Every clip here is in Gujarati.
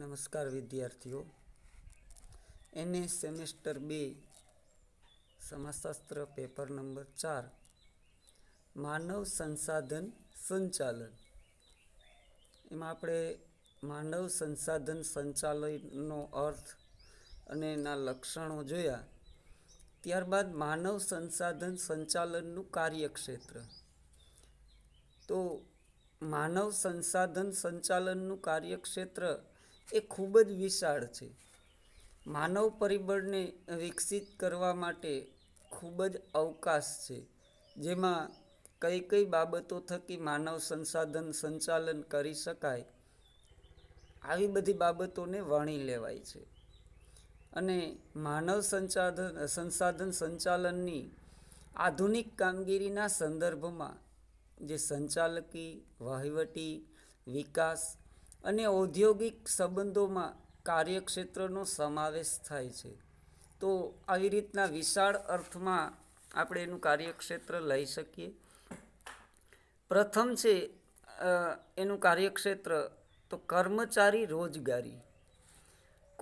નમસ્કાર વિદ્યાર્થીઓ એને સેમેસ્ટર બે સમાજશાસ્ત્ર પેપર નંબર ચાર માનવ સંસાધન સંચાલન એમાં આપણે માનવ સંસાધન સંચાલનનો અર્થ અને એના લક્ષણો જોયા ત્યારબાદ માનવ સંસાધન સંચાલનનું કાર્યક્ષેત્ર તો માનવ સંસાધન સંચાલનનું કાર્યક્ષેત્ર એ ખૂબ જ વિશાળ છે માનવ પરિબળને વિકસિત કરવા માટે ખૂબ જ અવકાશ છે જેમાં કઈ કઈ બાબતો થકી માનવ સંસાધન સંચાલન કરી શકાય આવી બધી બાબતોને વણી લેવાય છે અને માનવ સંસાધન સંસાધન સંચાલનની આધુનિક કામગીરીના સંદર્ભમાં જે સંચાલકી વહીવટી વિકાસ અને ઔદ્યોગિક સંબંધોમાં કાર્યક્ષેત્રનો સમાવેશ થાય છે તો આવી રીતના વિશાળ અર્થમાં આપણે એનું કાર્યક્ષેત્ર લઈ શકીએ પ્રથમ છે એનું કાર્યક્ષેત્ર તો કર્મચારી રોજગારી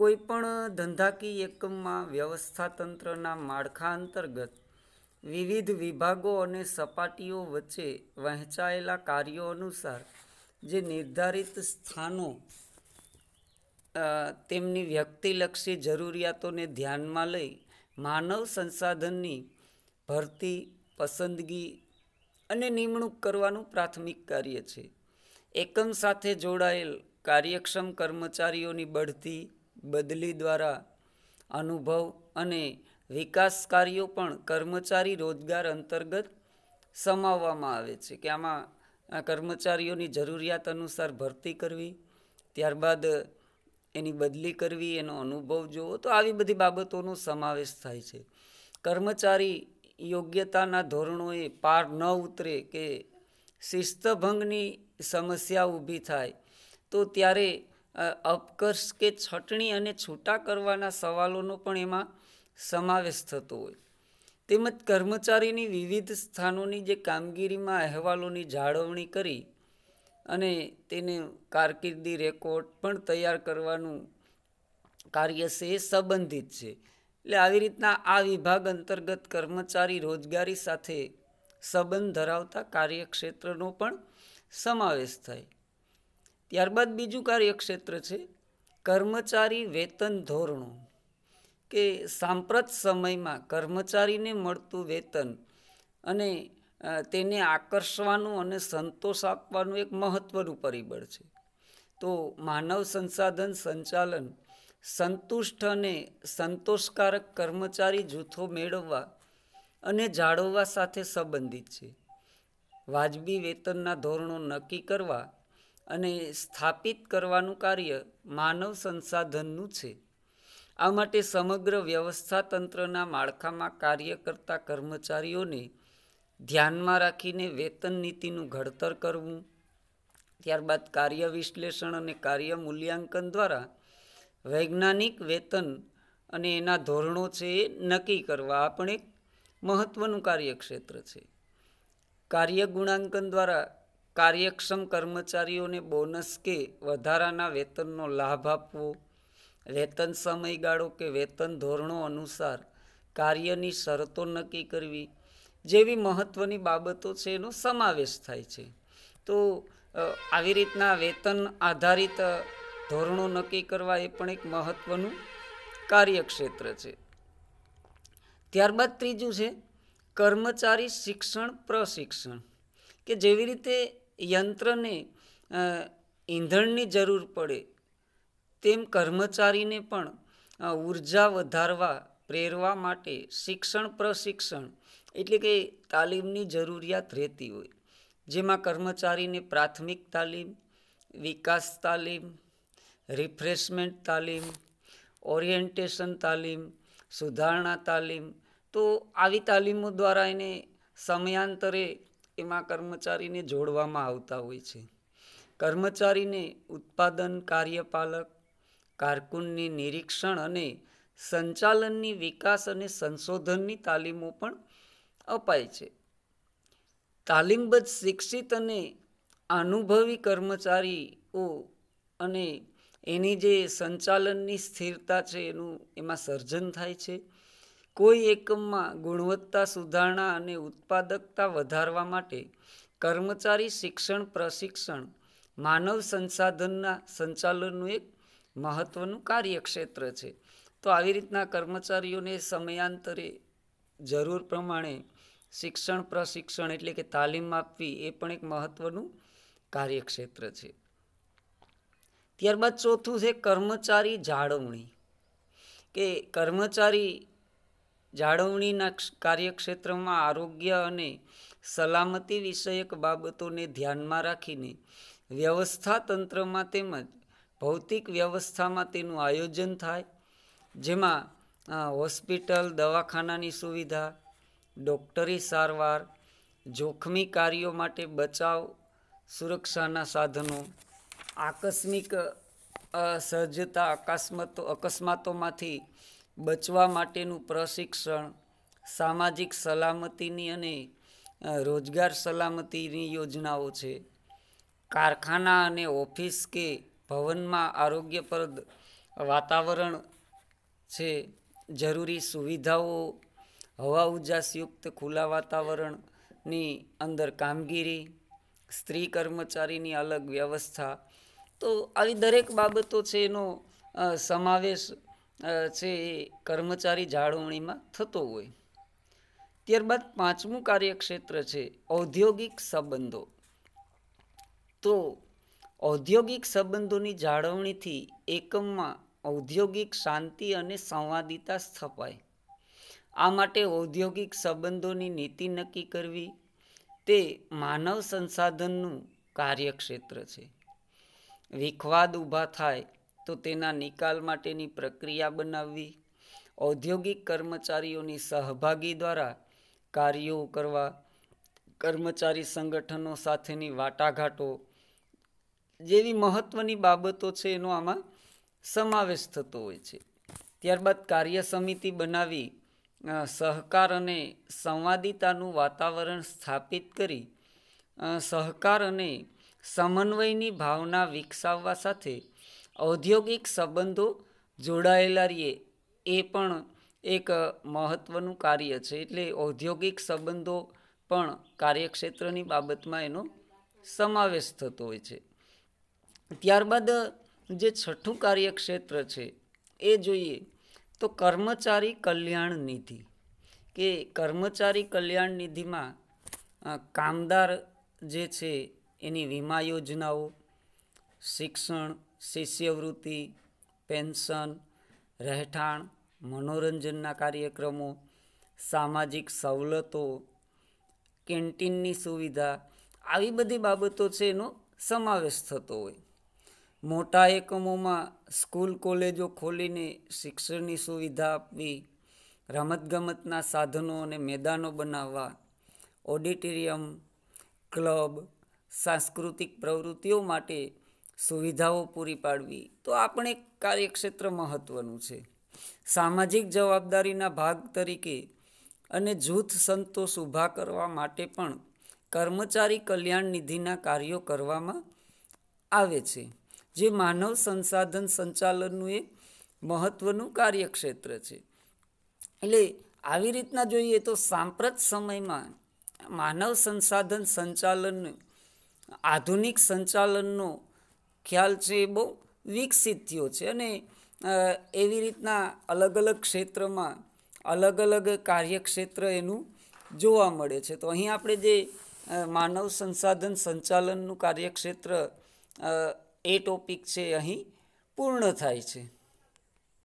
કોઈપણ ધંધાકીય એકમમાં વ્યવસ્થાતંત્રના માળખા અંતર્ગત વિવિધ વિભાગો અને સપાટીઓ વચ્ચે વહેંચાયેલા કાર્યો અનુસાર જે નિર્ધારિત સ્થાનો તેમની વ્યક્તિલક્ષી જરૂરિયાતોને ધ્યાનમાં લઈ માનવ સંસાધનની ભરતી પસંદગી અને નિમણૂક કરવાનું પ્રાથમિક કાર્ય છે એકમ સાથે જોડાયેલ કાર્યક્ષમ કર્મચારીઓની બઢતી બદલી દ્વારા અનુભવ અને વિકાસ કાર્યો પણ કર્મચારી રોજગાર અંતર્ગત સમાવવામાં આવે છે કે આમાં આ કર્મચારીઓની જરૂરિયાત અનુસાર ભરતી કરવી ત્યારબાદ એની બદલી કરવી એનો અનુભવ જોવો તો આવી બધી બાબતોનો સમાવેશ થાય છે કર્મચારી યોગ્યતાના ધોરણોએ પાર ન ઉતરે કે શિસ્તભંગની સમસ્યા ઊભી થાય તો ત્યારે અપકર્ષ કે છટણી અને છૂટા કરવાના સવાલોનો પણ એમાં સમાવેશ થતો હોય તેમજ કર્મચારીની વિવિધ સ્થાનોની જે કામગીરીમાં અહેવાલોની જાળવણી કરી અને તેને કારકિર્દી રેકોર્ડ પણ તૈયાર કરવાનું કાર્ય છે એ સંબંધિત છે એટલે આવી રીતના આ વિભાગ અંતર્ગત કર્મચારી રોજગારી સાથે સંબંધ ધરાવતા કાર્યક્ષેત્રનો પણ સમાવેશ થાય ત્યારબાદ બીજું કાર્યક્ષેત્ર છે કર્મચારી વેતન ધોરણો કે સાંપ્રત સમયમાં કર્મચારીને મળતું વેતન અને તેને આકર્ષવાનું અને સંતોષ આપવાનું એક મહત્ત્વનું પરિબળ છે તો માનવ સંસાધન સંચાલન સંતુષ્ટ અને સંતોષકારક કર્મચારી જૂથો મેળવવા અને જાળવવા સાથે સંબંધિત છે વાજબી વેતનના ધોરણો નક્કી કરવા અને સ્થાપિત કરવાનું કાર્ય માનવ સંસાધનનું છે આ માટે સમગ્ર વ્યવસ્થા તંત્રના માળખામાં કાર્ય કરતા કર્મચારીઓને ધ્યાનમાં રાખીને વેતન નીતિનું ઘડતર કરવું ત્યારબાદ કાર્ય વિશ્લેષણ અને કાર્ય મૂલ્યાંકન દ્વારા વૈજ્ઞાનિક વેતન અને એના ધોરણો છે એ નક્કી કરવા આપણે મહત્ત્વનું કાર્યક્ષેત્ર છે કાર્ય ગુણાંકન દ્વારા કાર્યક્ષમ કર્મચારીઓને બોનસ કે વધારાના વેતનનો લાભ આપવો વેતન સમયગાળો કે વેતન ધોરણો અનુસાર કાર્યની શરતો નક્કી કરવી જેવી મહત્ત્વની બાબતો છે એનો સમાવેશ થાય છે તો આવી રીતના વેતન આધારિત ધોરણો નક્કી કરવા એ પણ એક મહત્ત્વનું કાર્યક્ષેત્ર છે ત્યારબાદ ત્રીજું છે કર્મચારી શિક્ષણ પ્રશિક્ષણ કે જેવી રીતે યંત્રને ઈંધણની જરૂર પડે તેમ કર્મચારીને પણ ઉર્જા વધારવા પ્રેરવા માટે શિક્ષણ પ્રશિક્ષણ એટલે કે તાલીમની જરૂરિયાત રહેતી હોય જેમાં કર્મચારીને પ્રાથમિક તાલીમ વિકાસ તાલીમ રિફ્રેશમેન્ટ તાલીમ ઓરિએન્ટેશન તાલીમ સુધારણા તાલીમ તો આવી તાલીમો દ્વારા એને સમયાંતરે એમાં કર્મચારીને જોડવામાં આવતા હોય છે કર્મચારીને ઉત્પાદન કાર્યપાલક કારકુનની નિરીક્ષણ અને સંચાલનની વિકાસ અને સંશોધનની તાલીમો પણ અપાય છે તાલીમબદ્ધ શિક્ષિત અને અનુભવી કર્મચારીઓ અને એની જે સંચાલનની સ્થિરતા છે એનું એમાં સર્જન થાય છે કોઈ એકમમાં ગુણવત્તા સુધારણા અને ઉત્પાદકતા વધારવા માટે કર્મચારી શિક્ષણ પ્રશિક્ષણ માનવ સંસાધનના સંચાલનનું એક મહત્વનું કાર્યક્ષેત્ર છે તો આવી રીતના કર્મચારીઓને સમયાંતરે જરૂર પ્રમાણે શિક્ષણ પ્રશિક્ષણ એટલે કે તાલીમ આપવી એ પણ એક મહત્વનું કાર્યક્ષેત્ર છે ત્યારબાદ ચોથું છે કર્મચારી જાળવણી કે કર્મચારી જાળવણીના કાર્યક્ષેત્રમાં આરોગ્ય અને સલામતી વિષયક બાબતોને ધ્યાનમાં રાખીને વ્યવસ્થા તંત્રમાં તેમજ ભૌતિક વ્યવસ્થામાં તેનું આયોજન થાય જેમાં હોસ્પિટલ દવાખાનાની સુવિધા ડૉક્ટરી સારવાર જોખમી કાર્યો માટે બચાવ સુરક્ષાના સાધનો આકસ્મિક સહજતા અકસ્માતો અકસ્માતોમાંથી બચવા માટેનું પ્રશિક્ષણ સામાજિક સલામતીની અને રોજગાર સલામતીની યોજનાઓ છે કારખાના અને ઓફિસ કે ભવનમાં આરોગ્યપ્રદ વાતાવરણ છે જરૂરી સુવિધાઓ હવા ઉજાસયુક્ત ખુલ્લા વાતાવરણની અંદર કામગીરી સ્ત્રી કર્મચારીની અલગ વ્યવસ્થા તો આવી દરેક બાબતો છે એનો સમાવેશ છે એ કર્મચારી જાળવણીમાં થતો હોય ત્યારબાદ પાંચમું કાર્યક્ષેત્ર છે ઔદ્યોગિક સંબંધો તો ઔદ્યોગિક સંબંધોની જાળવણીથી એકમમાં ઔદ્યોગિક શાંતિ અને સંવાદિતા સ્થપાય આ માટે ઔદ્યોગિક સંબંધોની નીતિ નક્કી કરવી તે માનવ સંસાધનનું કાર્યક્ષેત્ર છે વિખવાદ ઊભા થાય તો તેના નિકાલ માટેની પ્રક્રિયા બનાવવી ઔદ્યોગિક કર્મચારીઓની સહભાગી દ્વારા કાર્યો કરવા કર્મચારી સંગઠનો સાથેની વાટાઘાટો જેવી મહત્ત્વની બાબતો છે એનો આમાં સમાવેશ થતો હોય છે ત્યારબાદ કાર્ય સમિતિ બનાવી સહકાર અને સંવાદિતાનું વાતાવરણ સ્થાપિત કરી સહકાર અને સમન્વયની ભાવના વિકસાવવા સાથે ઔદ્યોગિક સંબંધો જોડાયેલા રહીએ એ પણ એક મહત્ત્વનું કાર્ય છે એટલે ઔદ્યોગિક સંબંધો પણ કાર્યક્ષેત્રની બાબતમાં એનો સમાવેશ થતો હોય છે ત્યારબાદ જે છઠ્ઠું કાર્યક્ષેત્ર છે એ જોઈએ તો કર્મચારી કલ્યાણ નિધિ કે કર્મચારી કલ્યાણ નિધિમાં કામદાર જે છે એની વીમા યોજનાઓ શિક્ષણ શિષ્યવૃત્તિ પેન્શન રહેઠાણ મનોરંજનના કાર્યક્રમો સામાજિક સવલતો કેન્ટીનની સુવિધા આવી બધી બાબતો છે એનો સમાવેશ થતો હોય મોટા એકમોમાં સ્કૂલ કોલેજો ખોલીને શિક્ષણની સુવિધા આપવી રમતગમતના સાધનો અને મેદાનો બનાવવા ઓડિટોરિયમ ક્લબ સાંસ્કૃતિક પ્રવૃત્તિઓ માટે સુવિધાઓ પૂરી પાડવી તો આપણે કાર્યક્ષેત્ર મહત્ત્વનું છે સામાજિક જવાબદારીના ભાગ તરીકે અને જૂથ સંતોષ ઊભા કરવા માટે પણ કર્મચારી કલ્યાણ નિધિના કાર્યો કરવામાં આવે છે જે માનવ સંસાધન સંચાલનનું એ મહત્ત્વનું કાર્યક્ષેત્ર છે એટલે આવી રીતના જોઈએ તો સાંપ્રત સમયમાં માનવ સંસાધન સંચાલન આધુનિક સંચાલનનો ખ્યાલ છે એ બહુ વિકસિત થયો છે અને એવી રીતના અલગ અલગ ક્ષેત્રમાં અલગ અલગ કાર્યક્ષેત્ર એનું જોવા મળે છે તો અહીં આપણે જે માનવ સંસાધન સંચાલનનું કાર્યક્ષેત્ર એ ટોપિક છે અહીં પૂર્ણ થાય છે